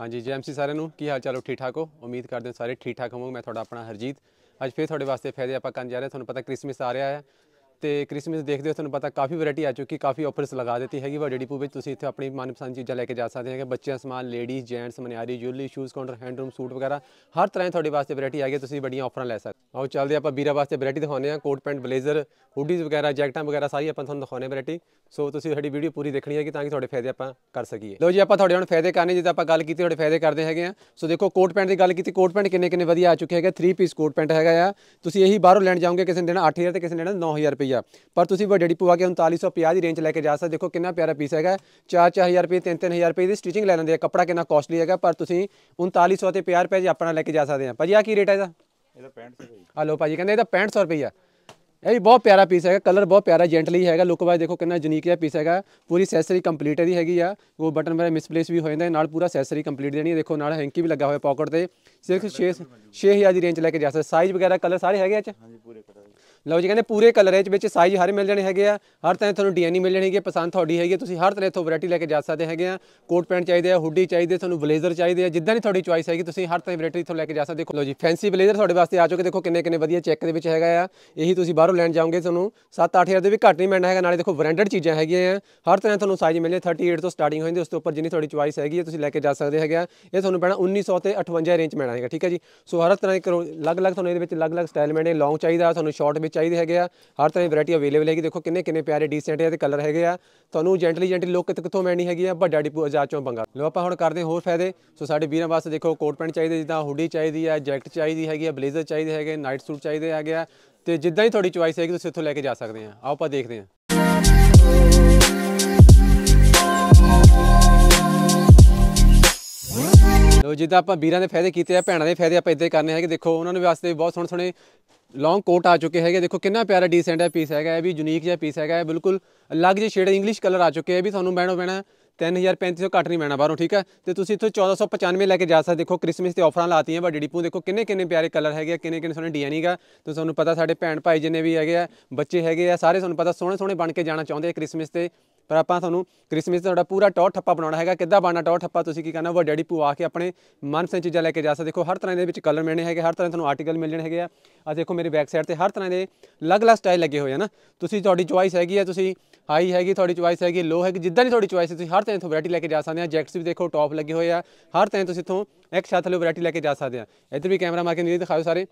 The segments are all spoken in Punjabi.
ਹਾਂਜੀ ਜੀ ਐਮਸੀ ਸਾਰਿਆਂ ਨੂੰ ਕੀ ਹਾਲ ਚਾਲ ਹੋ ਠੀਕ ਠਾਕ ਹੋ ਉਮੀਦ ਕਰਦੇ ਹਾਂ ਸਾਰੇ ਠੀਕ ਠਾਕ ਹੋਵੋਗੇ ਮੈਂ ਤੁਹਾਡਾ ਆਪਣਾ ਹਰਜੀਤ ਅੱਜ ਫੇਰ ਤੁਹਾਡੇ ਵਾਸਤੇ ਫਾਇਦੇ ਆਪਾਂ ਕਰਨ ਜਾ ਰਹੇ ਤੁਹਾਨੂੰ ਪਤਾ ਕ੍ਰਿਸਮਸ ਆ ਰਿਹਾ ਹੈ ਤੇ ਕ੍ਰਿਸਮਸ ਦੇਖਦੇ ਹੋ ਤੁਹਾਨੂੰ ਪਤਾ ਕਾਫੀ ਵੈਰਾਈਟੀ ਆ ਚੁੱਕੀ ਕਾਫੀ ਆਫਰਸ ਲਗਾ ਦਿੱਤੀ ਹੈਗੀ ਵੱਡੇ ਡਿਪੂ ਵਿੱਚ ਤੁਸੀਂ ਇੱਥੇ ਆਪਣੀ ਮਨਪਸੰਦ ਚੀਜ਼ਾਂ ਲੈ ਕੇ ਜਾ ਸਕਦੇ ਹੈਗੇ ਬੱਚਿਆਂ ਸਮਾਨ ਲੇਡੀਜ਼ ਜੈਂਟਸ ਮਨਿਆਰੀ jewellery shoes counter handloom suit ਵਗੈਰਾ ਹਰ ਤਰ੍ਹਾਂ ਦੀ ਤੁਹਾਡੇ ਵਾਸਤੇ ਵੈਰਾਈਟੀ ਆ ਗਈ ਤੁਸੀਂ ਬੜੀਆਂ ਆਫਰਾਂ ਲੈ ਸਕਦੇ ਆਓ ਚੱਲਦੇ ਆਪਾਂ ਵੀਰਾ ਵਾਸਤੇ ਵੈਰਾਈਟੀ ਦਿਖਾਉਂਦੇ ਆ ਕੋਟ ਪੈਂਟ ਬਲੇਜ਼ਰ ਹੁਡੀਜ਼ ਵਗੈਰਾ ਜੈਕਟਾਂ ਵਗੈਰਾ ਸਾਰੀ ਆਪਾਂ ਤੁਹਾਨੂੰ ਦਿਖਾਉਂਦੇ ਵੈਰਾਈਟੀ ਸੋ ਤੁਸੀਂ ਸਾਡੀ ਵੀਡੀਓ ਪੂਰੀ ਦੇਖਣੀ ਹੈ ਕਿ ਤਾਂ ਕਿ ਤੁਹਾਡੇ ਫਾਇਦੇ ਆਪਾਂ ਕਰ ਸਕੀਏ ਲੋ ਜੀ ਆਪਾਂ ਤੁਹਾਡੇ ਹੁਣ ਫਾਇਦੇ ਕਰਨੇ ਜਿੱਦਾਂ ਆਪਾਂ ਗੱਲ ਕੀਤੀ ਤੁਹਾਡੇ ਫਾਇਦੇ ਕਰਦੇ ਹੈਗੇ ਆ ਸੋ ਦੇਖੋ ਕੋਟ ਪੈਂਟ ਦੀ ਗੱਲ ਕੀਤੀ ਕੋਟ ਪੈਂਟ ਕਿੰਨੇ ਕਿੰਨੇ ਵਧੀਆ ਆ ਚੁੱਕੇ ਹੈਗੇ 3 ਪੀਸ ਕੋਟ ਪੈਂਟ ਹੈਗਾ ਆ ਤੁਸੀਂ ਇਹੀ ਬਾਹਰੋਂ ਲੈਣ ਜਾਓਗੇ ਕਿਸੇ ਨੇ ਦੇਣਾ 8000 ਤੇ ਕਿਸੇ ਨੇ ਦੇਣਾ 9000 ਰੁਪਏ ਰੁਪਈਆ ਪਰ ਤੁਸੀਂ ਵੱਡੇ ਡਿਪੂ ਆ ਕੇ 3950 ਦੀ ਰੇਂਜ ਲੈ ਕੇ ਜਾ ਸਕਦੇ ਦੇਖੋ ਕਿੰਨਾ ਪਿਆਰਾ ਪੀਸ ਹੈਗਾ 4-4000 ਰੁਪਏ 3-3000 ਰੁਪਏ ਦੀ ਸਟਿਚਿੰਗ ਲੈ ਲੈਂਦੇ ਆ ਕੱਪੜਾ ਕਿੰਨਾ ਕਾਸਟਲੀ ਹੈਗਾ ਪਰ ਤੁਸੀਂ 3900 ਤੇ 50 ਰੁਪਏ ਜੀ ਆਪਣਾ ਲੈ ਕੇ ਜਾ ਸਕਦੇ ਆ ਭਾਜੀ ਆ ਕੀ ਰੇਟ ਹੈ ਇਹਦਾ ਇਹਦਾ 6500 ਰੁਪਏ ਹਲੋ ਭਾਜੀ ਕਹਿੰਦੇ ਇਹਦਾ 6500 ਰੁਪਈਆ ਇਹ ਵੀ ਬਹੁਤ ਪਿਆਰਾ ਪੀਸ ਹੈਗਾ ਕਲਰ ਬਹੁਤ ਪਿਆਰਾ ਜੈਂਟਲੀ ਹੈਗਾ ਲੁੱਕ ਵਾਈਜ਼ ਦੇਖੋ ਕਿੰਨਾ ਯੂਨੀਕ ਜਿਹਾ ਪੀਸ ਹੈਗਾ ਪੂਰੀ ਸੈਸਰੀ ਕੰਪਲੀਟ ਇਹਦੀ ਹੈਗੀ ਆ ਉਹ ਬਟਨ ਵਗੈਰਾ ਮਿਸਪਲੇਸ ਵੀ ਹੋ ਜਾਂਦਾ ਨਾਲ ਪੂਰਾ ਸੈਸਰੀ ਕੰਪਲੀਟ ਦੇਣੀ ਦੇਖੋ ਨਾਲ ਹੈਂਕੀ ਵੀ ਲੱਗਾ ਹੋਇਆ ਪਾਕਟ ਤੇ ਸਿਰਫ 6 6000 ਦੀ ਰੇਂਜ ਲੈ ਕੇ ਜਾ ਸਕਦੇ ਸਾਈਜ਼ ਵਗੈਰਾ ਕਲਰ ਸਾਰੇ ਹੈਗੇ ਆ ਚ ਹਾਂਜੀ ਪੂਰੇ ਕਲਰ ਲਓ ਜੀ ਕਹਿੰਦੇ ਪੂਰੇ ਕਲਰ ਵਿੱਚ ਵਿੱਚ ਸਾਈਜ਼ ਹਰ ਮਿਲ ਜਾਣੇ ਹੈਗੇ ਆ ਹਰ ਤਰ੍ਹਾਂ ਤੁਹਾਨੂੰ ਡਿਜ਼ਾਈਨ ਮਿਲ ਜਾਣੀ ਹੈਗੀ ਪਸੰਦ ਤੁਹਾਡੀ ਹੈਗੀ ਤੁਸੀਂ ਹਰ ਤਰ੍ਹਾਂ ਤੋਂ ਵੈਰਾਈਟੀ ਲੈ ਕੇ ਜਾ ਸਕਦੇ ਹੈਗੇ ਆ ਕੋਟ ਪੈਂਟ ਚਾਹੀਦੇ ਆ ਹੁੱਡੀ ਚਾਹੀਦੇ ਤੁਹਾਨੂੰ ਬਲੇਜ਼ਰ ਚਾਹੀਦੇ ਆ ਜਿੱਦਾਂ ਦੀ ਤੁਹਾਡੀ ਚੁਆਇਸ ਹੈਗੀ ਤੁਸੀਂ ਹਰ ਤਰ੍ਹਾਂ ਵੈਰਾਈਟੀ ਤੋਂ ਲੈ ਕੇ ਜਾ ਸਕਦੇ ਹੋ ਲਓ ਜੀ ਫੈਂਸੀ ਬਲੇਜ਼ਰ ਤੁਹਾਡੇ ਵਾਸਤੇ ਆ ਚੁੱਕੇ ਦੇਖੋ ਕਿੰਨੇ ਕਿੰਨੇ ਵਧੀਆ ਚੈੱਕ ਦੇ ਵਿੱਚ ਹੈਗਾ ਆ ਇਹੀ ਤੁਸੀਂ ਬਾਹਰੋਂ ਲੈਣ ਜਾਓਗੇ ਤੁਹਾਨੂੰ 7-8000 ਦੇ ਵੀ ਘੱਟ ਨਹੀਂ ਮਿਲਣਾ ਹੈਗਾ ਨਾਲੇ ਦੇਖੋ ਬ੍ਰਾਂਡਡ ਚੀਜ਼ਾਂ ਹੈਗੀਆਂ ਆ ਹਰ ਤਰ੍ਹਾਂ ਤੁਹਾਨੂੰ ਸਾਈਜ਼ ਮਿਲਦੇ 38 ਤੋਂ ਸਟਾਰਟਿੰਗ ਦੇ ਉਸ ਤੋਂ ਉੱਪਰ ਜਿੰਨੀ ਤੁਹਾਡੀ ਚੁਆਇਸ ਹੈਗੀ ਆ ਤੁਸੀਂ ਲੈ ਕੇ ਜਾ ਸਕਦੇ ਹੈਗੇ ਆ ਇਹ ਤੁਹਾਨੂੰ ਪੈਣਾ 1900 ਤੇ 58 ਰੇਂਜ ਪੈਣਾ ਹੈਗਾ ਠੀਕ ਹੈ ਜੀ ਸੋ ਹਰ ਤਰ੍ਹਾਂ ਦੇ ਅਲੱਗ-ਅਲੱਗ ਤੁਹਾਨੂੰ ਇਹਦੇ ਵਿੱਚ ਅਲੱਗ-ਅਲੱਗ ਸਟਾਈਲ ਮਿਲਣੇ ਲੌਂਗ ਚਾਹੀਦਾ ਤੁਹਾਨੂੰ ਸ਼ਾਰਟ ਵਿੱਚ ਚਾਹੀਦੇ ਹੈਗੇ ਆ ਹਰ ਤਰ੍ਹਾਂ ਦੀ ਵੈਰਾਈਟੀ ਅਵੇਲੇਬਲ ਹੈਗੀ ਦੇਖੋ ਕਿੰਨੇ ਕਿੰਨੇ ਪਿਆਰੇ ਡੀਸੈਂਟ ਹੈ ਤੇ ਕਲਰ ਹੈਗੇ ਆ ਤੁਹਾਨੂੰ ਜੈਂਟਲੀ ਜੈਂਟਲੀ ਲੁੱਕ ਕਿਤੇ ਕਿੱਥੋਂ ਮੈਣੀ ਹੈਗੀ ਆ ਵੱਡਾ ਡਿਪੂ ਆਜ਼ਾਦ ਚੋਂ ਬੰਗਾ ਲੋ ਆਪਾਂ ਹੁਣ ਕਰਦੇ ਹੋਰ ਫਾਇਦੇ ਸੋ ਸਾਡੇ ਵੀਰਾਂ ਵਾਸਤੇ ਦੇਖੋ ਕੋਟ ਪੈਂਟ ਚਾਹੀਦੇ ਜਿੱਦਾਂ ਹੁੱਡੀ ਚਾਹੀਦੀ ਆ ਜੈਕਟ ਚਾਹੀਦੀ ਹੈਗੀ ਆ ਬਲੇਜ਼ਰ ਚਾਹੀਦੇ ਹੈਗੇ ਨਾਈਟ ਸੂਟ ਚਾਹੀਦੇ ਹੈਗੇ ਆ ਤੇ ਜਿੱਦਾਂ ਹੀ ਤੁਹਾਡੀ ਚੁਆਇਸ ਹੈਗੀ ਤੁਸੀਂ ਇੱਥੋਂ ਲੈ ਕੇ ਜਾ ਸਕਦੇ ਆ ਆਓ ਆਪਾਂ ਦੇਖਦੇ ਆ ਲੋ ਜਿੱਦਾਂ ਆਪਾਂ ਵੀਰਾਂ ਦੇ ਫਾਇਦੇ ਕੀਤੇ ਆ ਭੈਣਾਂ ਦੇ ਫਾਇਦੇ ਆਪਾਂ ਇਦਾਂ ਹੀ ਕਰਨੇ ਹੈਗੇ ਦੇਖੋ ਉਹਨਾਂ ਨੂੰ ਵਾਸਤੇ ਬਹੁਤ ਸੋਹਣੇ ਸੋਹਣੇ ਲੌਂਗ ਕੋਟ ਆ ਚੁੱਕੇ ਹੈਗੇ ਦੇਖੋ ਕਿੰਨਾ ਪਿਆਰਾ ਡੀਸੈਂਟ ਹੈ ਪੀਸ ਹੈਗਾ ਇਹ ਵੀ ਯੂਨੀਕ ਜਿਹਾ ਪੀਸ ਹੈਗਾ ਬਿਲਕੁਲ ਅਲੱਗ ਜਿਹਾ ਸ਼ੇਡ ਇੰਗਲਿਸ਼ ਕਲਰ ਆ ਚੁੱਕੇ ਇਹ ਵੀ ਤੁਹਾਨੂੰ ਬਹਿਣਾ ਪੈਣਾ 3350 ਘੱਟ ਨਹੀਂ ਮੈਣਾ ਬਾਹਰੋਂ ਠੀਕ ਹੈ ਤੇ ਤੁਸੀਂ ਇੱਥੋਂ 1495 ਲੈ ਕੇ ਜਾ ਸਕਦੇ ਦੇਖੋ ਕ੍ਰਿਸਮਸ ਤੇ ਆਫਰਾਂ ਲਾਤੀਆਂ ਬਾ ਡਿਪੂ ਦੇਖੋ ਕਿੰਨੇ ਕਿੰਨੇ ਪਿਆਰੇ ਕਲਰ ਹੈਗੇ ਆ ਕਿੰਨੇ ਕਿੰਨੇ ਸੋਹਣੇ ਡਿਜ਼ਾਈਨ ਹੈਗਾ ਤੇ ਤੁਹਾਨੂੰ ਪਤਾ ਸਾਡੇ ਭੈਣ ਭਾਈ ਜਿੰਨੇ ਵੀ ਹੈਗੇ ਆ ਬੱਚੇ ਹੈਗੇ ਆ ਸਾਰੇ ਤੁਹਾਨੂੰ ਪਤਾ ਸੋਹਣੇ ਸੋਹਣੇ ਬਣ ਕੇ ਜਾਣਾ ਚਾਹੁੰਦੇ ਆ ਕ੍ਰਿਸਮਸ ਤੇ ਪਰ ਆਪਾਂ ਤੁਹਾਨੂੰ ਕ੍ਰਿਸਮਸ ਦਾ ਤੁਹਾਡਾ ਪੂਰਾ ਟੌਰ ਠੱਪਾ ਬਣਾਉਣਾ ਹੈਗਾ ਕਿੱਦਾਂ ਬਣਾਣਾ ਟੌਰ ਠੱਪਾ ਤੁਸੀਂ ਕੀ ਕਰਨਾ ਵੱਡੇ ਡੈਡੀ ਆ ਕੇ ਆਪਣੇ ਮਨ ਮਨਪਸੰਦ ਚੀਜ਼ਾਂ ਲੈ ਕੇ ਜਾ ਸਕਦੇ ਦੇਖੋ ਹਰ ਤਰ੍ਹਾਂ ਦੇ ਵਿੱਚ ਕਲਰ ਮਿਲਣੇ ਹੈਗੇ ਹਰ ਤਰ੍ਹਾਂ ਤੁਹਾਨੂੰ ਆਰਟੀਕਲ ਮਿਲਣੇ ਹੈਗੇ ਆ ਆ ਦੇਖੋ ਮੇਰੇ ਬੈਕ ਸਾਈਡ ਤੇ ਹਰ ਤਰ੍ਹਾਂ ਦੇ ਅਲੱਗ-ਅਲੱਗ ਸਟਾਈਲ ਲੱਗੇ ਹੋਏ ਆ ਨਾ ਤੁਸੀਂ ਤੁਹਾਡੀ ਚੁਆਇਸ ਹੈਗੀ ਆ ਤੁਸੀਂ ਹਾਈ ਹੈਗੀ ਤੁਹਾਡੀ ਚੁਆਇਸ ਹੈਗੀ ਲੋ ਹੈਗੀ ਜਿੱਦਾਂ ਦੀ ਤੁਹਾਡੀ ਚੁਆਇਸ ਹੈ ਤੁਸੀਂ ਹਰ ਤਰ੍ਹਾਂ ਦੀ ਵੈਰਾਈਟੀ ਲੈ ਕੇ ਜਾ ਸਕਦੇ ਆ ਜੈਕਟਸ ਵੀ ਦੇਖੋ ਟੌਪ ਲੱਗੇ ਹੋਏ ਆ ਹਰ ਤਰ੍ਹਾਂ ਤੁਸੀਂ ਇਥੋਂ ਇੱਕ ਸਾਥ ਵਾਲੀ ਵੈਰਾਈਟੀ ਲੈ ਕੇ ਜਾ ਸਕਦੇ ਆ ਇੱਧਰ ਵੀ ਕੈਮਰਾ ਮਾਰ ਕੇ ਨਹੀਂ ਦਿਖਾਓ ਸਾਰੇ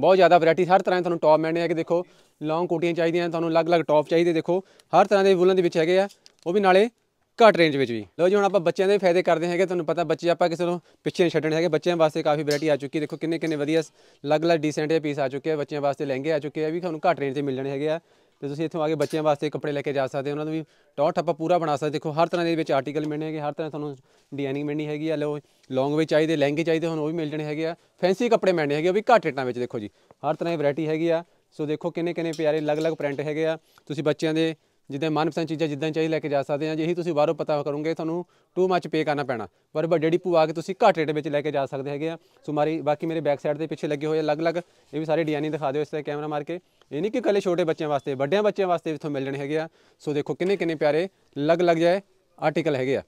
ਬਹੁਤ ਜ਼ਿਆਦਾ ਵੈਰਾਈਟੀ ਹਰ ਤਰ੍ਹਾਂ ਦੇ ਤੁਹਾਨੂੰ ਟੌਪ ਮਿਲਣੇ ਕਿ ਦੇਖੋ ਲੌਂਗ ਕੋਟੀਆਂ ਚਾਹੀਦੀਆਂ ਤੁਹਾਨੂੰ ਅਲੱਗ-ਅਲੱਗ ਟੌਪ ਚਾਹੀਦੇ ਦੇਖੋ ਹਰ ਤਰ੍ਹਾਂ ਦੇ ਬੁੱਲਾਂ ਦੇ ਵਿੱਚ ਹੈਗੇ ਆ ਉਹ ਵੀ ਨਾਲੇ ਘੱਟ ਰੇਂਜ ਵਿੱਚ ਵੀ ਲੋ ਜੀ ਹੁਣ ਆਪਾਂ ਬੱਚਿਆਂ ਦੇ ਫਾਇਦੇ ਕਰਦੇ ਹੈਗੇ ਤੁਹਾਨੂੰ ਪਤਾ ਬੱਚੇ ਆਪਾਂ ਕਿਸੇ ਨੂੰ ਪਿੱਛੇ ਨਹੀਂ ਛੱਡਣੇ ਹੈਗੇ ਬੱਚਿਆਂ ਵਾਸਤੇ ਕਾਫੀ ਵੈਰਾਈਟੀ ਆ ਚੁੱਕੀ ਦੇਖੋ ਕਿੰਨੇ ਕਿੰਨੇ ਵਧੀਆ ਅਲੱਗ-ਅਲੱਗ ਡੀਸੈਂਟ ਜਿਹੇ ਪੀਸ ਆ ਚੁੱਕੇ ਆ ਬੱਚਿਆਂ ਵਾਸਤੇ ਲਹਿੰਗੇ ਆ ਚੁੱਕੇ ਆ ਵੀ ਤੁਹਾਨੂੰ ਘੱਟ ਰੇਂਜ ਤੇ ਮਿਲ ਜਾਣੇ ਹੈਗੇ ਆ ਤੇ ਤੁਸੀਂ ਇੱਥੋਂ ਆ ਕੇ ਬੱਚਿਆਂ ਵਾਸਤੇ ਕੱਪੜੇ ਲੈ ਕੇ ਜਾ ਸਕਦੇ ਹੋ ਉਹਨਾਂ ਨੂੰ ਵੀ ਟੌਟ ਠੱਪਾ ਪੂਰਾ ਬਣਾ ਸਕਦੇ ਦੇਖੋ ਹਰ ਤਰ੍ਹਾਂ ਦੇ ਵਿੱਚ ਆਰਟੀਕਲ ਮਿਲਣੇ ਹੈਗੇ ਹਰ ਤਰ੍ਹਾਂ ਤੁਹਾਨੂੰ ਡਿਜ਼ਾਈਨਿੰਗ ਮਿਲਣੀ ਹੈਗੀ ਆ ਲੋ ਲੌਂਗ ਵਿੱਚ ਚਾਹੀਦੇ ਲਹਿੰਗੇ ਚਾਹੀਦੇ ਹੁਣ ਉਹ ਵੀ ਮਿਲ ਜਣੇ ਹੈਗੇ ਆ ਫੈਂਸੀ ਕੱਪੜੇ ਮਿਲਣੇ ਹੈਗੇ ਉਹ ਵੀ ਘੱਟ ਰੇਟਾਂ ਵਿੱਚ ਦੇਖੋ ਜੀ ਹਰ ਤਰ੍ਹਾਂ ਦੀ ਵੈਰਾਈਟੀ ਹੈਗੀ ਆ ਸੋ ਦੇਖੋ ਕਿੰਨੇ ਕਿੰਨੇ ਪਿਆਰੇ ਅਲੱਗ-ਅਲੱਗ ਪ੍ਰਿੰਟ ਹੈਗੇ ਆ ਤੁਸੀਂ ਬੱਚਿਆਂ ਦੇ ਜਿੱਦਾਂ ਮਨਪਸੰਦ ਚੀਜ਼ਾਂ ਜਿੱਦਾਂ ਚਾਹੀ ਲੈ ਕੇ ਜਾ ਸਕਦੇ ਆ ਜੇ ਇਹੀ ਤੁਸੀਂ ਬਾਹਰੋਂ ਪਤਾ ਕਰੋਗੇ ਤੁਹਾਨੂੰ ਟੂ ਮੱਚ ਪੇ ਕਰਨਾ ਪੈਣਾ ਪਰ ਵੱਡੇ ਡਿਪੂ ਆ ਕੇ ਤੁਸੀਂ ਘੱਟ ਰੇਟ ਵਿੱਚ ਲੈ ਕੇ ਜਾ ਸਕਦੇ ਹੈਗੇ ਆ ਸੋ ਮਾਰੀ ਬਾਕੀ ਮੇਰੇ ਬੈਕ ਸਾਈਡ ਦੇ ਪਿੱਛੇ ਲੱਗੇ ਹੋਏ ਅਲੱਗ-ਅਲੱਗ ਇਹ ਵੀ ਸਾਰੇ ਡਿਜ਼ਾਈਨ ਦਿਖਾ ਦਿਓ ਇਸ ਤੇ ਕੈਮਰਾ ਮਾਰ ਕੇ ਇਹ ਨਹੀਂ ਕਿ ਕੱਲੇ ਛੋਟੇ ਬੱਚਿਆਂ ਵਾਸਤੇ ਵੱਡਿਆਂ ਬੱਚਿਆਂ ਵਾਸਤੇ ਵੀ ਤੁਹਾਨੂੰ ਮਿਲ ਜਾਣੇ ਹੈਗੇ ਆ ਸੋ ਦੇਖੋ ਕਿੰਨੇ ਕਿੰਨੇ ਪਿਆਰੇ ਅਲੱਗ-ਅਲੱਗ ਜਾਏ ਆਰਟੀਕਲ ਹੈਗੇ ਆ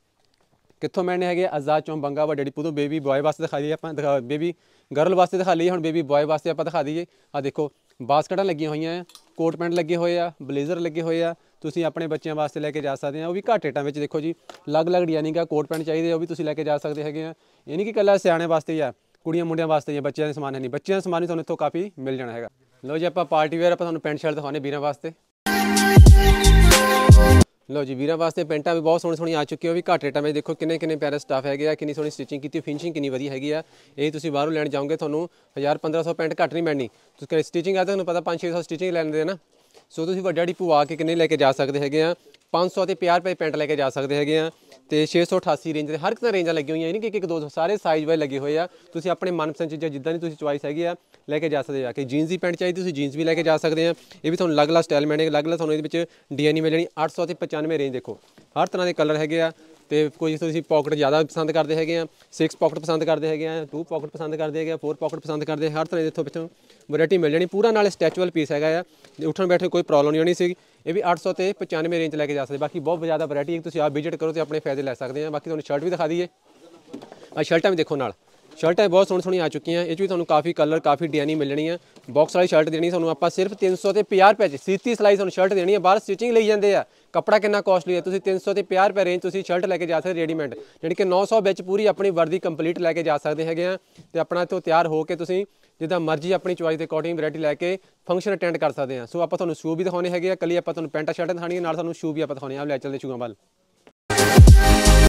ਕਿੱਥੋਂ ਮੈਨੇ ਹੈਗੇ ਆਜ਼ਾਦ ਚੋਂ ਬੰਗਾ ਵੱਡੇ ਡਿਪੂ ਤੋਂ ਬੇਬੀ ਬॉय ਵਾਸਤੇ ਦਿਖਾ ਲਈ ਆਪਾਂ ਦਿਖਾ ਬੇਬੀ ਗਰਲ ਵਾਸਤੇ ਦਿਖਾ ਲਈ ਹੁਣ ਬੇਬੀ ਬॉय ਵਾਸਤੇ ਆਪਾਂ ਦਿਖਾ ਦਈਏ ਆ ਦੇਖੋ ਬਾਸਕਟਾਂ ਲੱਗੀਆਂ ਹੋਈਆਂ ਆ ਕੋਟ ਪੈਂਟ ਲੱਗੇ ਹੋਏ ਆ ਬਲੇਜ਼ਰ ਲੱਗੇ ਹੋਏ ਆ ਤੁਸੀਂ ਆਪਣੇ ਬੱਚਿਆਂ ਵਾਸਤੇ ਲੈ ਕੇ ਜਾ ਸਕਦੇ ਆ ਉਹ ਵੀ ਘੱਟ ਰੇਟਾਂ ਵਿੱਚ ਦੇਖੋ ਜੀ ਅਲੱਗ-ਅਲੱਗ ਯਾਨੀ ਕੋਟ ਪੈਂਟ ਚਾਹੀਦੇ ਉਹ ਵੀ ਤੁਸੀਂ ਲੈ ਕੇ ਜਾ ਸਕਦੇ ਹੈਗੇ ਆ ਇਹ ਨਹੀਂ ਕਿ ਕੱਲਾ ਸਿਆਣੇ ਵਾਸਤੇ ਹੀ ਆ ਕੁੜੀਆਂ ਮੁੰਡਿਆਂ ਵਾਸਤੇ ਆ ਬੱਚਿਆਂ ਦੇ ਸਮਾਨ ਨਹੀਂ ਬੱਚਿਆਂ ਦਾ ਸਮਾਨ ਵੀ ਤੁਹਾਨੂੰ ਇੱਥੋਂ ਕਾਫੀ ਮਿਲ ਜਾਣਾ ਹੈਗਾ ਲੋ ਜੀ ਆਪਾਂ ਪਾਰਟੀ ਵੇਅਰ ਆਪਾਂ ਤੁਹਾਨੂੰ ਪੈਂਟ ਸ਼ਰਟ ਦਿਖਾਉਣੇ ਵੀਰਾਂ ਵਾਸਤੇ ਲੋ ਜੀ ਵੀਰਾਂ ਵਾਸਤੇ ਪੈਂਟਾਂ ਵੀ ਬਹੁਤ ਸੋਹਣੀ ਸੋਹਣੀ ਆ ਚੁੱਕੀਆਂ ਉਹ ਵੀ ਘੱਟ ਰੇਟਾਂ ਵਿੱਚ ਦੇਖੋ ਕਿੰਨੇ ਕਿੰਨੇ ਪਿਆਰੇ ਸਟਾਫ ਹੈਗੇ ਆ ਕਿੰਨੀ ਸੋਹਣੀ ਸਟਿਚਿੰਗ ਕੀਤੀ ਫਿਨਿਸ਼ਿੰਗ ਕਿੰਨੀ ਵਧੀਆ ਹੈਗੀ ਆ ਇਹ ਤੁਸੀਂ ਬਾਹਰੋਂ ਲੈਣ ਜਾਓਗੇ ਤੁਹਾਨੂੰ 1000 1500 ਪੈਂਟ ਘੱਟ ਨਹੀਂ ਮਿਲਣੀ ਤੁਸੀਂ ਸਟਿਚਿੰਗ ਆ ਤੁਹਾਨੂੰ ਪਤਾ 5-600 ਸਟਿਚਿੰਗ ਲੈਣ ਦੇ ਨਾ ਸੋ ਤੁਸੀਂ ਵੱਡਾ ਡਿਪੂ ਆ ਕੇ ਕਿੰਨੇ ਲੈ ਕੇ ਜਾ ਸਕਦੇ ਹੈਗੇ ਆ 500 ਤੇ 50 ਰੁਪਏ ਪੈਂਟ ਲੈ ਕੇ ਜਾ ਸਕਦੇ ਹੈਗੇ ਆ ਤੇ 688 ਰੇਂਜ ਦੇ ਹਰ ਇੱਕ ਰੇਂਜਾਂ ਲੱਗੀਆਂ ਹੋਈਆਂ ਯਾਨੀ ਕਿ ਇੱਕ ਦੋ ਸਾਰੇ ਸਾਈਜ਼ ਵਾਈ ਲੱਗੇ ਹੋਏ ਆ ਤੁਸੀਂ ਆਪਣੇ ਮਨਪਸੰਦ ਚੀਜ਼ਾਂ ਜਿੱਦਾਂ ਦੀ ਤੁਸੀਂ ਚੁਆਇਸ ਹੈਗੀ ਆ ਲੈ ਕੇ ਜਾ ਸਕਦੇ ਆ ਕਿ ਜੀਨਸ ਦੀ ਪੈਂਟ ਚਾਹੀਦੀ ਤੁਸੀਂ ਜੀਨਸ ਵੀ ਲੈ ਕੇ ਜਾ ਸਕਦੇ ਆ ਇਹ ਵੀ ਤੁਹਾਨੂੰ ਅਲੱਗ-ਅਲੱਗ ਸਟਾਈਲ ਮਿਲਣਗੇ ਅਲੱਗ-ਅਲੱਗ ਤੁਹਾਨੂੰ ਇਹਦੇ ਵਿੱਚ ਡੀਐਨਏ ਮਿਲਣੀ 800 ਤੇ 95 ਰੇਂਜ ਦੇਖੋ ਹਰ ਤਰ੍ਹਾਂ ਦੇ ਕਲਰ ਹੈਗੇ ਆ ਤੇ ਕੋਈ ਤੁਸੀਂ ਪਾਕਟ ਜ਼ਿਆਦਾ ਪਸੰਦ ਕਰਦੇ ਹੈਗੇ ਆ 6 ਪਾਕਟ ਪਸੰਦ ਕਰਦੇ ਹੈਗੇ ਆ 2 ਪਾਕਟ ਪਸੰਦ ਕਰਦੇ ਹੈਗੇ ਆ 4 ਪਾਕਟ ਪਸੰਦ ਕਰਦੇ ਹਰ ਤਰ੍ਹਾਂ ਦੇ ਇੱਥੋਂ ਵਿੱਚੋਂ ਵੈਰਾਈਟੀ ਮਿਲ ਜਾਣੀ ਪੂਰਾ ਨਾਲ ਸਟੈਚੂਅਲ ਪੀਸ ਹੈਗਾ ਆ ਉੱਠਣ ਬੈਠੇ ਕੋਈ ਪ੍ਰੋਬਲਮ ਨਹੀਂ ਹੋਣੀ ਸੀ ਇਹ ਵੀ 800 ਤੇ 95 ਰੇਂਜ ਲੈ ਕੇ ਜਾ ਸਕਦੇ ਬਾਕੀ ਬਹੁਤ ਜ਼ਿਆਦਾ ਵੈਰਾਈਟੀ ਹੈ ਤੁਸੀਂ ਆਪ ਵਿਜ਼ਿਟ ਕਰੋ ਤੇ ਆਪਣੇ ਫਾਇਦੇ ਲੈ ਸਕਦੇ ਆ ਬਾਕੀ ਤੁਹਾਨੂੰ ਸ਼ਰਟ ਵੀ ਦਿਖਾ ਦਈਏ ਆ ਸ਼ਰਟਾਂ ਵੀ ਦੇਖੋ ਨਾਲ ਸ਼ਰਟਾਂ ਬਹੁਤ ਸੋਹਣੀ ਸੋਹਣੀ ਆ ਚੁੱਕੀਆਂ ਇਹ ਚ ਵੀ ਤੁਹਾਨੂੰ ਕਾਫੀ ਕਲਰ ਕਾਫੀ ਡਿਜ਼ਾਈਨ ਮਿਲਣੀ ਮਿਲਣੀਆਂ ਬਾਕਸ ਵਾਲੀ ਸ਼ਰਟ ਦੇਣੀ ਤੁਹਾਨੂੰ ਆਪਾਂ ਸਿਰਫ 300 ਤੇ 50 ਰੁਪਏ ਚ ਸੀਤੀ ਸਲਾਈ ਤੁਹਾਨੂੰ ਸ਼ਰਟ ਦੇਣੀ ਹੈ ਬਾਹਰ ਸਟਿਚਿੰਗ ਲਈ ਜਾਂਦੇ ਆ ਕਪੜਾ ਕਿੰਨਾ ਕੋਸਟਲੀ ਹੈ ਤੁਸੀਂ 300 ਤੇ 50 ਰੁਪਏ ਰੇਂਜ ਤੁਸੀਂ ਸ਼ਰਟ ਲੈ ਕੇ ਜਾ ਸਕਦੇ ਰੈਡੀਮੇਡ ਜਿਹੜੀ ਕਿ 900 ਵਿੱਚ ਪੂਰੀ ਆਪਣੀ ਵਰਦੀ ਕੰਪਲੀਟ ਲੈ ਕੇ ਜਾ ਸਕਦੇ ਹੈਗੇ ਆ ਤੇ ਆਪਣਾ ਤੋਂ ਤਿਆਰ ਹੋ ਕੇ ਤੁਸੀਂ ਜਿੱਦਾਂ ਮਰਜ਼ੀ ਆਪਣੀ ਚੁਆਇਸ ਦੇ ਅਕੋਰਡਿੰਗ ਵੈਰਾਈਟੀ ਲੈ ਕੇ ਫੰਕਸ਼ਨ ਅਟੈਂਡ ਕਰ ਸਕਦੇ ਆ ਸੋ ਆਪਾਂ ਤੁਹਾਨੂੰ ਸ਼ੂ ਵੀ ਦਿਖਾਉਣੇ ਹੈਗੇ ਆ ਕੱਲੀ ਆਪਾਂ ਤੁਹਾਨੂੰ ਪੈਂਟਾ ਸ਼ਰਟ ਦਿਖਾਣੀ ਨਾਲ ਤੁਹਾਨੂੰ ਸ਼ੂ ਵੀ ਆਪਾਂ ਦਿਖਾਉਣੇ ਆ ਲੈ ਚੱਲਦੇ ਵੱਲ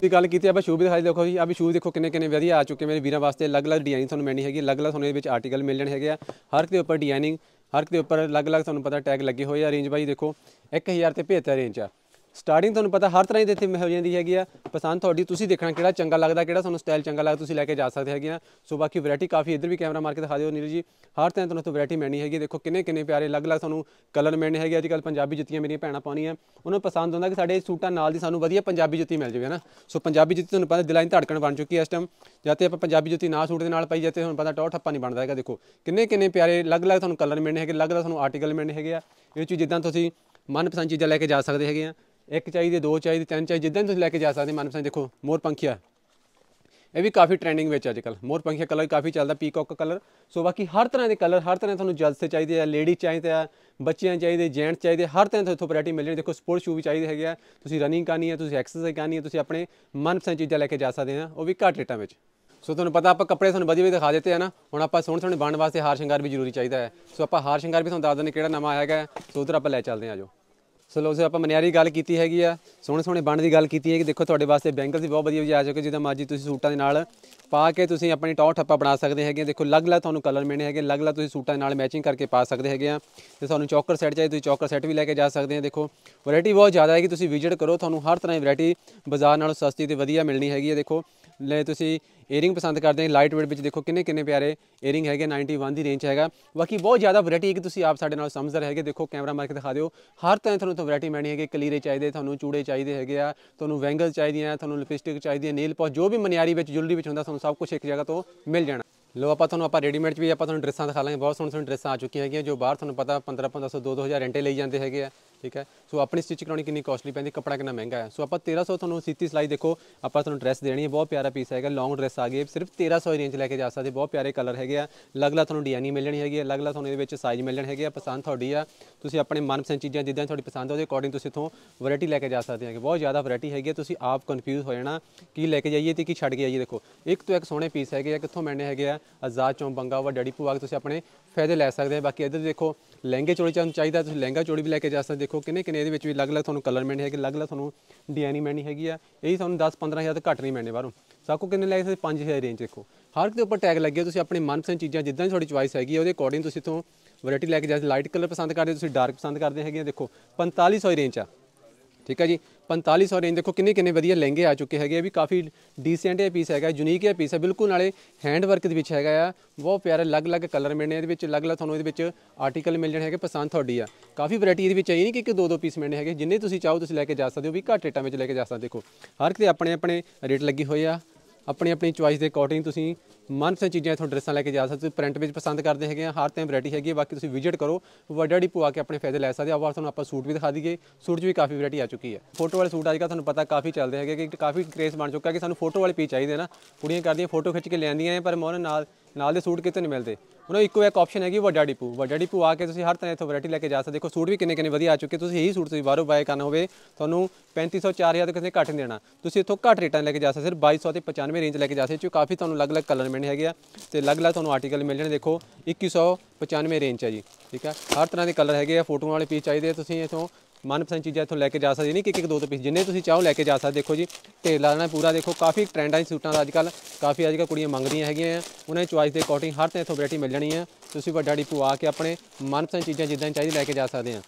ਦੀ ਗੱਲ ਕੀਤੀ ਆਪਾਂ ਸ਼ੂ ਵੀ ਦਿਖਾਈ ਦੇਖੋ ਜੀ ਆ ਵੀ ਸ਼ੂ ਦੇਖੋ ਕਿੰਨੇ ਕਿੰਨੇ ਵਧੀਆ ਆ ਚੁੱਕੇ ਮੇਰੇ ਵੀਰਾਂ ਵਾਸਤੇ ਅਲੱਗ-ਅਲੱਗ ਡਿਜ਼ਾਈਨ ਤੁਹਾਨੂੰ ਮਿਲਣੀ ਹੈਗੀ ਅਲੱਗ-ਅਲੱਗ ਤੁਹਾਨੂੰ ਇਹਦੇ ਵਿੱਚ ਆਰਟੀਕਲ ਮਿਲ ਜਾਣੇ ਹੈਗੇ ਆ ਹਰ ਇੱਕ ਦੇ ਉੱਪਰ ਡਿਜ਼ਾਈਨਿੰਗ ਹਰ ਇੱਕ ਦੇ ਉੱਪਰ ਅਲੱਗ-ਅਲੱਗ ਤੁਹਾਨੂੰ ਪਤਾ ਟੈਗ ਲੱਗੇ ਹੋਏ ਆ ਰੇਂਜ ਬਾਈ ਦੇਖੋ 1000 ਤੇ 75 ਰੇਂਜ ਆ ਸਟਾਰਟਿੰਗ ਤੁਹਾਨੂੰ ਪਤਾ ਹਰ ਤਰ੍ਹਾਂ ਦੀ ਇੱਥੇ ਮਹਿਲ ਜਾਂਦੀ ਹੈਗੀ ਆ ਪਸੰਦ ਤੁਹਾਡੀ ਤੁਸੀਂ ਦੇਖਣਾ ਕਿਹੜਾ ਚੰਗਾ ਲੱਗਦਾ ਕਿਹੜਾ ਤੁਹਾਨੂੰ ਸਟਾਈਲ ਚੰਗਾ ਲੱਗਦਾ ਤੁਸੀਂ ਲੈ ਕੇ ਜਾ ਸਕਦੇ ਹੈਗੇ ਆ ਸੋ ਬਾਕੀ ਵੈਰਾਈਟੀ ਕਾਫੀ ਇੱਧਰ ਵੀ ਕੈਮਰਾ ਮਾਰ ਕੇ ਦਿਖਾ ਦਿਓ ਨੀਲ ਜੀ ਹਰ ਤਰ੍ਹਾਂ ਤੁਹਾਨੂੰ ਤੋਂ ਵੈਰਾਈਟੀ ਮਿਲਣੀ ਹੈਗੀ ਦੇਖੋ ਕਿੰਨੇ ਕਿੰਨੇ ਪਿਆਰੇ ਅਲੱਗ-ਅਲੱਗ ਤੁਹਾਨੂੰ ਕਲਰ ਮਿਲਣੇ ਹੈਗੇ ਅੱਜ ਕੱਲ ਪੰਜਾਬੀ ਜੁੱਤੀਆਂ ਮੇਰੀਆਂ ਭੈਣਾਂ ਪਾਉਣੀਆਂ ਉਹਨਾਂ ਨੂੰ ਪਸੰਦ ਹੁੰਦਾ ਕਿ ਸਾਡੇ ਸੂਟਾਂ ਨਾਲ ਦੀ ਸਾਨੂੰ ਵਧੀਆ ਪੰਜਾਬੀ ਜੁੱਤੀ ਮਿਲ ਜਾਵੇ ਹਨਾ ਸੋ ਪੰਜਾਬੀ ਜੁੱਤੀ ਤੁਹਾਨੂੰ ਪਤਾ ਦਿਲਾਂ ਦੀ ਧੜਕਣ ਬਣ ਚੁੱਕੀ ਹੈ ਇਸ ਟਾਈਮ ਤੇ ਆਪਾਂ ਪੰਜਾਬੀ ਜੁੱਤੀ ਨਾ ਸੂਟ ਦੇ ਨਾਲ ਪਾਈ ਜਾਂਦੇ ਤੁਹਾਨੂੰ ਪਤਾ ਟੌਰ ਠੱਪਾ ਨਹੀਂ ਬਣਦਾ ਹੈਗਾ ਦੇਖੋ ਕਿੰਨੇ ਕਿੰਨੇ ਪਿਆਰੇ ਅਲੱਗ-ਅਲੱਗ ਤੁਹਾਨੂੰ ਕਲਰ ਮਿਲਣੇ ਹੈਗੇ ਅਲੱਗ-ਅਲੱਗ ਤੁਹਾਨੂੰ ਆਰਟੀਕਲ ਮਿਲਣੇ ਹੈਗੇ ਆ ਇਹ ਚੀਜ਼ ਜਿੱਦਾਂ ਤੁਸੀਂ ਮਨਪਸੰਦ ਚੀਜ਼ਾਂ ਲੈ ਕੇ ਜਾ ਸਕਦੇ ਹੈਗੇ ਆ ਇੱਕ ਚਾਹੀਦੇ ਦੋ ਚਾਹੀਦੇ ਤਿੰਨ ਚਾਹੀਦੇ ਜਿੱਦਾਂ ਤੁਸੀਂ ਲੈ ਕੇ ਜਾ ਸਕਦੇ ਮਨਪਸੰਦ ਦੇਖੋ ਮੋਰ ਪੰਖੀਆ ਇਹ ਵੀ ਕਾਫੀ ਟ੍ਰੈਂਡਿੰਗ ਵਿੱਚ ਅੱਜ ਕੱਲ ਮੋਰ ਪੰਖੀਆ ਕਲਰ ਕਾਫੀ ਚੱਲਦਾ ਪੀਕੌਕ ਕਲਰ ਸੋ ਬਾਕੀ ਹਰ ਤਰ੍ਹਾਂ ਦੇ ਕਲਰ ਹਰ ਤਰ੍ਹਾਂ ਤੁਹਾਨੂੰ ਜਲਦ ਸੇ ਚਾਹੀਦੇ ਆ ਲੇਡੀ ਚਾਹੀਦੇ ਆ ਬੱਚਿਆਂ ਚਾਹੀਦੇ ਜੈਂਟ ਚਾਹੀਦੇ ਹਰ ਤਰ੍ਹਾਂ ਤੁਹਾਨੂੰ ਇਥੋਂ ਵੈਰਾਈਟੀ ਮਿਲ ਜਾਣੀ ਦੇਖੋ ਸਪੋਰਟ ਸ਼ੂ ਵੀ ਚਾਹੀਦੇ ਹੈਗੇ ਆ ਤੁਸੀਂ ਰਨਿੰਗ ਕਰਨੀ ਹੈ ਤੁਸੀਂ ਐਕਸਰਸਾਈਜ਼ ਕਰਨੀ ਹੈ ਤੁਸੀਂ ਆਪਣੇ ਮਨਪਸੰਦ ਚੀਜ਼ਾਂ ਲੈ ਕੇ ਜਾ ਸਕਦੇ ਆ ਉਹ ਵੀ ਘੱਟ ਰੇਟਾਂ ਵਿੱਚ ਸੋ ਤੁਹਾਨੂੰ ਪਤਾ ਆਪਾਂ ਕੱਪੜੇ ਤੁਹਾਨੂੰ ਵਧੀਆ ਵਧੀਆ ਦਿਖਾ ਦਿੱਤੇ ਆ ਨਾ ਹੁਣ ਆਪਾਂ ਸੋਹਣੇ ਸੋਹਣੇ ਬਣਨ ਵਾਸਤੇ ਹਾਰ ਸ਼ਿੰਗਾਰ ਵੀ ਜ਼ਰੂਰੀ ਚਾਹੀਦਾ ਹੈ ਸੋ ਆਪਾਂ ਹਾਰ ਸ਼ਿੰਗਾਰ ਵੀ ਤੁਹਾਨੂੰ ਦੱਸ ਦਿੰਦੇ ਕਿਹੜਾ ਨਵਾਂ ਆਇਆ ਹੈਗਾ ਸੋ ਉਧਰ ਆਪਾਂ ਲੈ ਚੱਲਦੇ ਆ ਜੋ ਸੋ ਸੇ ਆਪਾਂ ਮਨਿਆਰੀ ਗੱਲ ਕੀਤੀ ਹੈਗੀ ਆ ਸੋਹਣੇ ਸੋਹਣੇ ਬਣ ਦੀ ਗੱਲ ਕੀਤੀ ਹੈ ਕਿ ਦੇਖੋ ਤੁਹਾਡੇ ਵਾਸਤੇ ਬੈਂਗਲ ਦੀ ਬਹੁਤ ਵਧੀਆ ਵਜਾ ਆ ਚੁੱਕੇ ਜਿੱਦਾਂ ਮਰਜੀ ਤੁਸੀਂ ਸੂਟਾਂ ਦੇ ਨਾਲ ਪਾ ਕੇ ਤੁਸੀਂ ਆਪਣੀ ਟੌਰ ਠੱਪਾ ਬਣਾ ਸਕਦੇ ਹੈਗੇ ਦੇਖੋ ਲੱਗ ਅਲੱਗ ਤੁਹਾਨੂੰ ਕਲਰ ਮਿਲਣੇ ਹੈਗੇ ਲੱਗ ਅਲੱਗ ਤੁਸੀਂ ਸੂਟਾਂ ਨਾਲ ਮੈਚਿੰਗ ਕਰਕੇ ਪਾ ਸਕਦੇ ਹੈਗੇ ਆ ਤੇ ਤੁਹਾਨੂੰ ਚੌਕਰ ਸੈੱਟ ਚਾਹੀਏ ਤੁਸੀਂ ਚੌਕਰ ਸੈੱਟ ਵੀ ਲੈ ਕੇ ਜਾ ਸਕਦੇ ਆ ਦੇਖੋ ਵੈਰਾਈਟੀ ਬਹੁਤ ਜ਼ਿਆਦਾ ਹੈਗੀ ਤੁਸੀਂ ਵਿਜ਼ਿਟ ਕਰੋ ਤੁਹਾਨੂੰ ਹਰ ਤਰ੍ਹਾਂ ਦੀ ਵੈਰਾਈਟੀ ਬਾਜ਼ਾਰ ਨਾਲੋਂ ਸਸਤੀ ਤੇ ਵਧੀਆ ਮਿਲਣੀ ਹੈਗੀ ਆ ਦੇਖੋ ਲੈ ਤੁਸੀਂ 이어ਰਿੰਗ ਪਸੰਦ ਕਰਦੇ ਆ ਲਾਈਟ ਵੇਟ ਵਿੱਚ ਦੇਖੋ ਕਿੰਨੇ ਕਿੰਨੇ ਪਿਆਰੇ 이어ਰਿੰਗ ਹੈਗੇ 91 ਦੀ ਰੇਂਜ ਹੈਗਾ ਬਾਕੀ ਬਹੁਤ ਜ਼ਿਆਦਾ ਵੈਰਾਈਟੀ ਹੈ ਕਿ ਤੁਸੀਂ ਆਪ ਸਾਡੇ ਨਾਲ ਸਮਝਦਾਰ ਰਹੇਗੇ ਦੇਖੋ ਕੈਮਰਾ ਮਾਰ ਕੇ ਦਿਖਾ ਦਿਓ ਹਰ ਤਰ੍ਹਾਂ ਤੁਹਾਨੂੰ ਤੋਂ ਵੈਰਾਈਟੀ ਮੈਣੀ ਹੈਗੇ ਕਲੀਰੇ ਚਾਹੀਦੇ ਤੁਹਾਨੂੰ ਚੂੜੇ ਚਾਹੀਦੇ ਹੈਗੇ ਆ ਤੁਹਾਨੂੰ ਵੈਂਗਲ ਚਾਹੀਦੀਆਂ ਤੁਹਾਨੂੰ ਲਿਪਸਟਿਕ ਚਾਹੀਦੀ ਹੈ ਨੇਲ ਪੋਲਿਸ਼ ਜੋ ਵੀ ਮਨਿਆਰੀ ਵਿੱਚ ਜੁਲਰੀ ਵਿੱਚ ਹੁੰਦਾ ਤੁਹਾਨੂੰ ਸਭ ਕੁਝ ਇੱਕ ਜਗ੍ਹਾ ਤੋਂ ਮਿਲ ਜਾਣਾ ਲੋ ਆਪਾਂ ਤੁਹਾਨੂੰ ਆਪਾਂ ਰੈਡੀਮੇਡ ਚ ਵੀ ਆਪਾਂ ਤੁਹਾਨੂੰ ਡਰੈਸਾਂ ਦਿਖਾ ਲਾਂਗੇ ਬਹੁਤ ਸੋਹਣੇ ਸੋਹਣੇ ਡਰੈਸਾਂ ਆ ਚੁੱਕੀਆਂ ਹੈਗੀਆਂ ਜੋ ਬਾਹਰ ਤੁਹਾਨੂੰ ਪਤਾ 15 1500 2000 ਰੈਂਟੇ ਲਈ ਜਾਂਦੇ ਹੈਗੇ ਆ ਠੀਕ ਹੈ ਸੋ ਆਪਣੀ ਸਟਿਚ ਕਰਾਉਣੀ ਕਿੰਨੀ ਕਾਸਟਲੀ ਪੈਂਦੀ ਕਪੜਾ ਕਿੰਨਾ ਮਹਿੰਗਾ ਹੈ ਸੋ ਆਪਾਂ 1300 ਤੁਹਾਨੂੰ ਸੀਤੀ ਸਲਾਈ ਦੇਖੋ ਆਪਾਂ ਤੁਹਾਨੂੰ ਡਰੈਸ ਦੇਣੀ ਹੈ ਬਹੁਤ ਪਿਆਰਾ ਪੀਸ ਹੈਗਾ ਲੌਂਗ ਡਰੈਸ ਆ ਗਈ ਸਿਰਫ 1300 ਰੇਂਜ ਲੈ ਕੇ ਜਾ ਸਕਦੇ ਬਹੁਤ ਪਿਆਰੇ ਕਲਰ ਹੈਗੇ ਆ ਅਲੱਗ-ਅਲੱਗ ਤੁਹਾਨੂੰ ਡਿਜ਼ਾਈਨ ਮਿਲਣੀ ਹੈਗੀ ਹੈ ਅਲੱਗ-ਅਲੱਗ ਤੁਹਾਨੂੰ ਇਹਦੇ ਵਿੱਚ ਸਾਈਜ਼ ਮਿਲਣ ਹੈਗੇ ਆ ਪਸੰਦ ਤੁਹਾਡੀ ਆ ਤੁਸੀਂ ਆਪਣੇ ਮਨਪਸੰਦ ਚੀਜ਼ਾਂ ਜਿੱਦਾਂ ਤੁਹਾਡੀ ਪਸੰਦ ਆ ਉਹਦੇ ਅਕੋਰਡਿੰਗ ਤੁਸੀਂ ਇਥੋਂ ਵੈਰਾਈਟੀ ਲੈ ਕੇ ਜਾ ਸਕਦੇ ਹੋ ਬਹੁਤ ਜ਼ਿਆਦਾ ਵੈਰਾਈਟੀ ਹੈਗੀ ਹੈ ਤੁਸੀਂ ਆਪ ਕਨਫਿਊਜ਼ ਹੋ ਜਾਣਾ ਕੀ ਲੈ ਕੇ ਜਾਈਏ ਤੇ ਕੀ ਛੱਡ ਕੇ ਜਾਈਏ ਦੇਖੋ ਇੱਕ ਤੋਂ ਇੱਕ ਸੋਹਣੇ ਪੀਸ ਹੈਗੇ ਆ ਕਿੱਥੋਂ ਮੈਨੇ ਹੈਗੇ ਆ ਆਜ਼ਾਦ ਬੰਗਾ ਵਾ ਡੜੀ ਪੂਆ ਤੁਸੀਂ ਆਪਣੇ ਫਾਇਦੇ ਲੈ ਸਕਦੇ ਆ ਬਾਕੀ ਇਧਰ ਦੇਖੋ ਲਹਿੰਗੇ ਚੋਲੀ ਚਾਹਨ ਚਾਹੀਦਾ ਤੁਸੀਂ ਲਹਿੰਗਾ ਚੋਲੀ ਵੀ ਲੈ ਕੇ ਜਾ ਸਕਦੇ ਦੇਖੋ ਕਿੰਨੇ ਕਿੰਨੇ ਇਹਦੇ ਵਿੱਚ ਵੀ ਅਲੱਗ-ਅਲੱਗ ਤੁਹਾਨੂੰ ਕਲਰ ਮੈਂਡ ਹੈਗੇ ਅਲੱਗ-ਅਲੱਗ ਤੁਹਾਨੂੰ ਡਿਜ਼ਾਈਨ ਮੈਂਡ ਹੈਗੀ ਆ ਇਹ ਤੁਹਾਨੂੰ 10-15000 ਤੋਂ ਘੱਟ ਨਹੀਂ ਮੈਂਨੇ ਬਾਹਰੋਂ ਸਾਕੋ ਕਿੰਨੇ ਲੈ ਸਕਦੇ 5000 ਰੇਂਜ ਦੇਖੋ ਹਰ ਇੱਕ ਦੇ ਉੱਪਰ ਟੈਗ ਲੱਗਿਆ ਤੁਸੀਂ ਆਪਣੇ ਮਨਪਸੰਦ ਚੀਜ਼ਾਂ ਜਿੱਦਾਂ ਦੀ ਤੁਹਾਡੀ ਚੁਆਇਸ ਹੈਗੀ ਉਹਦੇ ਅਕੋਰਡਿੰਗ ਤੁਸੀਂ ਇਥੋਂ ਵੈਰਾਈਟੀ ਲੈ ਕੇ ਜਾ ਸਕਦੇ ਲਾਈਟ ਕਲਰ ਪਸੰਦ ਕਰਦੇ ਤੁਸੀਂ ਡਾਰਕ ਪਸੰਦ ਕਰਦੇ ਹੈਗੇ ਦੇਖੋ 4500 ਰੇਂਜ ਆ ਠੀਕ ਹੈ ਜੀ 4500 ਰੇਂਜ ਦੇਖੋ ਕਿੰਨੇ ਕਿੰਨੇ ਵਧੀਆ ਲਹਿੰਗੇ ਆ ਚੁੱਕੇ ਹੈਗੇ ਆ ਵੀ ਕਾਫੀ ਡੀਸੈਂਟ ਇਹ ਪੀਸ ਹੈਗਾ ਯੂਨੀਕ ਇਹ ਪੀਸ ਹੈ ਬਿਲਕੁਲ ਨਾਲੇ ਹੈਂਡ ਵਰਕ ਦੇ ਵਿੱਚ ਹੈਗਾ ਆ ਬਹੁਤ ਪਿਆਰੇ ਅਲੱਗ-ਅਲੱਗ ਕਲਰ ਮਿਲਣੇ ਇਹਦੇ ਵਿੱਚ ਅਲੱਗ-ਅਲੱਗ ਤੁਹਾਨੂੰ ਇਹਦੇ ਵਿੱਚ ਆਰਟੀਕਲ ਮਿਲ ਜਾਣੇ ਹੈਗੇ ਪਸੰਦ ਤੁਹਾਡੀ ਆ ਕਾਫੀ ਵੈਰਾਈਟੀ ਇਹਦੇ ਵਿੱਚ ਆਈ ਨਹੀਂ ਕਿ ਇੱਕ ਦੋ-ਦੋ ਪੀਸ ਮਿਲਣੇ ਹੈਗੇ ਜਿੰਨੇ ਤੁਸੀਂ ਚਾਹੋ ਤੁਸੀਂ ਲੈ ਕੇ ਜਾ ਸਕਦੇ ਹੋ ਵੀ ਘੱਟ ਰੇਟਾਂ ਵਿੱਚ ਲੈ ਕੇ ਜਾ ਸਕਦੇ ਦੇਖੋ ਹਰ ਕਿਤੇ ਆਪਣੇ ਆਪਣੇ ਰੇਟ ਲੱਗੇ ਹੋਏ ਆ ਆਪਣੀ ਆਪਣੀ ਚੁਆਇਸ ਦੇ ਅਕੋਰਡਿੰਗ ਤੁਸੀਂ ਮਨਪਸੰਦ ਚੀਜ਼ਾਂ ਇਥੋਂ ਡਰੈਸਾਂ ਲੈ ਕੇ ਜਾ ਸਕਦੇ ਹੋ ਪ੍ਰਿੰਟ ਵਿੱਚ ਪਸੰਦ ਕਰਦੇ ਹੈਗੇ ਆ ਹਰ ਤਰ੍ਹਾਂ ਵੈਰਾਈਟੀ ਹੈਗੀ ਬਾਕੀ ਤੁਸੀਂ ਵਿਜ਼ਿਟ ਕਰੋ ਵੱਡਾ ਡੀ ਆ ਕੇ ਆਪਣੇ ਫਾਇਦੇ ਲੈ ਸਕਦੇ ਆ ਵਾਰ ਤੁਹਾਨੂੰ ਆਪਾਂ ਸੂਟ ਵੀ ਦਿਖਾ ਦਈਏ ਸੂਟ 'ਚ ਵੀ ਕਾਫੀ ਵੈਰਾਈਟੀ ਆ ਚੁੱਕੀ ਹੈ ਫੋਟੋ ਵਾਲੇ ਸੂਟ ਅੱਜ ਕੱਲ੍ਹ ਤੁਹਾਨੂੰ ਪਤਾ ਕਾਫੀ ਚੱਲਦੇ ਹੈਗੇ ਕਿ ਕਾਫੀ ਕ੍ਰੇਜ਼ ਬਣ ਚੁੱਕਾ ਕਿ ਸਾਨੂੰ ਫੋਟੋ ਵਾਲੇ ਪੀ ਚਾਹੀਦੇ ਨਾ ਕੁੜੀਆਂ ਕਰਦੀਆਂ ਫੋਟੋ ਖਿੱਚ ਕੇ ਲੈਂਦੀਆਂ ਨੇ ਪਰ ਮੋਰਨ ਨਾਲ ਨਾਲ ਦੇ ਸੂਟ ਕਿਤੇ ਨਹੀਂ ਮਿਲਦੇ ਉਹਨਾਂ ਇੱਕੋ ਇੱਕ ਆਪਸ਼ਨ ਹੈਗੀ ਵੱਡਾ ਡਿਪੂ ਵੱਡਾ ਡਿਪੂ ਆ ਕੇ ਤੁਸੀਂ ਹਰ ਤਰ੍ਹਾਂ ਇਥੋਂ ਵੈਰਾਈਟੀ ਲੈ ਕੇ ਜਾ ਸਕਦੇ ਦੇਖੋ ਸੂਟ ਵੀ ਕਿੰਨੇ ਕਿੰਨੇ ਵਧੀਆ ਆ ਚੁੱਕੇ ਤੁਸੀਂ ਇਹੀ ਸੂਟ ਤੁਸੀਂ ਬਾਹਰੋਂ ਬਾਏ ਕਰਨਾ ਹੋਵੇ ਤੁਹਾਨੂੰ 3500 4000 ਤੋਂ ਕਿਸੇ ਘੱਟ ਨਹੀਂ ਦੇਣਾ ਤੁਸੀਂ ਇਥੋਂ ਘੱਟ ਰੇਟਾਂ ਲੈ ਕੇ ਜਾ ਸਕਦੇ ਸਿਰ 2200 ਤੇ 95 ਰੇਂਜ ਲੈ ਕੇ ਜਾ ਸਕਦੇ ਚੋ ਕਾਫੀ ਤੁਹਾਨੂੰ ਅਲੱਗ-ਅਲੱਗ ਕਲਰ ਮਿਲਣੇ ਹੈਗੇ ਆ ਤੇ ਅਲੱਗ-ਅਲੱਗ ਤੁਹਾਨੂੰ ਆਰਟੀਕਲ ਮਿਲ ਜਾਣੇ ਦੇਖੋ 2195 ਰੇਂਜ ਹੈ ਜੀ ਠੀਕ ਹੈ ਹਰ ਤਰ੍ਹਾਂ ਦੇ ਕਲਰ ਹੈਗੇ ਆ ਫੋਟੋਆਂ ਵਾਲੇ ਪੀਸ ਚਾਹੀਦੇ ਤੁਸੀਂ ਇਥੋਂ ਮਨਪਸੰਦ ਚੀਜ਼ਾਂ ਇੱਥੋਂ ਲੈ ਕੇ ਜਾ ਸਕਦੇ ਨਹੀਂ ਕਿ ਇੱਕ ਦੋ ਦੋ ਪੀਸ ਜਿੰਨੇ ਤੁਸੀਂ ਚਾਹੋ ਲੈ ਕੇ ਜਾ ਸਕਦੇ ਦੇਖੋ ਜੀ ਢੇਰ ਲਾਣਾ ਪੂਰਾ ਦੇਖੋ ਕਾਫੀ ਟ੍ਰੈਂਡ ਆਈ ਸੂਟਾਂ ਦਾ ਅੱਜ ਕੱਲ ਕਾਫੀ ਅੱਜ ਕੱਲ ਕੁੜੀਆਂ ਮੰਗਦੀਆਂ ਹੈਗੀਆਂ ਉਹਨਾਂ ਦੀ ਚੁਆਇਸ ਦੇ ਅਕੋਰਡਿੰਗ ਹਰ ਤਰ੍ਹਾਂ ਇੱਥੋਂ ਵੈਰਾਈਟੀ ਮਿਲ ਜਾਣੀ ਹੈ ਤੁਸੀਂ ਵੱਡਾ ਡਿਪੂ ਆ ਕੇ ਆਪਣੇ ਮਨਪਸੰਦ ਚੀਜ਼ਾਂ ਜਿੱਦਾਂ ਚਾਹੀਦੀ ਲੈ ਕੇ ਜਾ ਸਕਦੇ ਆ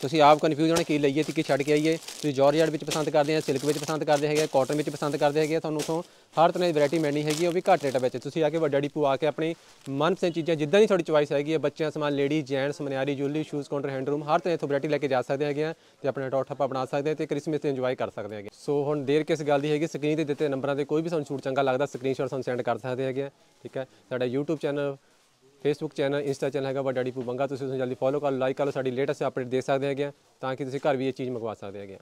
ਤੁਸੀਂ ਆਪ ਕਨਫਿਊਜ਼ ਹੋਣਾ ਕੀ ਲਈਏ ਤੇ ਕੀ ਛੱਡ ਕੇ ਆਈਏ ਤੁਸੀਂ ਜਾਰਜਟ ਵਿੱਚ ਪਸੰਦ ਕਰਦੇ ਆ ਸਿਲਕ ਵਿੱਚ ਪਸੰਦ ਕਰਦੇ ਹੈਗੇ ਕਾਟਨ ਵਿੱਚ ਪਸੰਦ ਕਰਦੇ ਹੈਗੇ ਤੁਹਾਨੂੰ ਉਥੋਂ ਹਰ ਤਰ੍ਹਾਂ ਦੀ ਵੈਰਾਈਟੀ ਮਿਲਣੀ ਹੈਗੀ ਉਹ ਵੀ ਘੱਟ ਰੇਟਾਂ ਵਿੱਚ ਤੁਸੀਂ ਆ ਕੇ ਵੱਡਾ ਡੀਪੂ ਆ ਕੇ ਆਪਣੀ ਮਨਪਸੰਦ ਚੀਜ਼ਾਂ ਜਿੱਦਾਂ ਦੀ ਤੁਹਾਡੀ ਚੁਆਇਸ ਹੈਗੀ ਹੈ ਬੱਚਿਆਂ ਸਮਾਨ ਲੇਡੀ ਜੈਂਟਸ ਮਨਿਆਰੀ jewellery shoes counter handloom ਹਰ ਤਰ੍ਹਾਂ ਦੀ ਵੈਰਾਈਟੀ ਲੈ ਕੇ ਜਾ ਸਕਦੇ ਹੈਗੇ ਤੇ ਆਪਣਾ ਟੌਟ ਠੱਪਾ ਬਣਾ ਸਕਦੇ ਤੇ ਕ੍ਰਿਸਮਸ ਤੇ ਇੰਜੋਏ ਕਰ ਸਕਦੇ ਹੈਗੇ ਸੋ ਹੁਣ ਦੇਰ ਕਿਸ ਗੱਲ ਦੀ ਹੈਗੀ ਸਕਰੀਨ ਤੇ ਦਿੱਤੇ ਨੰਬਰਾਂ ਤੇ ਕੋਈ ਵੀ ਸਾਨੂੰ ਸੂਟ ਚੰਗਾ ਲੱਗਦਾ ਸਕਰੀਨਸ਼ਾਟ ਸਾਨੂੰ ਸੈਂਡ ਕਰ ਸਕਦੇ ਹੈਗੇ ਠੀਕ ਹੈ ਸਾਡਾ YouTube channel Facebook channel insta channel ਹੈਗਾ ਵੱਡਾ ਡਿਪੂ ਬੰਗਾ ਤੁਸੀਂ ਉਸ ਨੂੰ ਜਲਦੀ ਫੋਲੋ ਕਰ ਲਾਈਕ ਕਰ ਲਓ ਸਾਡੀ ਲੇਟੈਸਟ ਅਪਡੇਟ ਦੇਖ ਸਕਦੇ ਹੈਗੇ ਤਾਂ ਕਿ ਤੁਸੀਂ ਘਰ ਵੀ ਇਹ ਚੀਜ਼ ਮੰਗਵਾ ਸਕਦੇ ਹੈਗੇ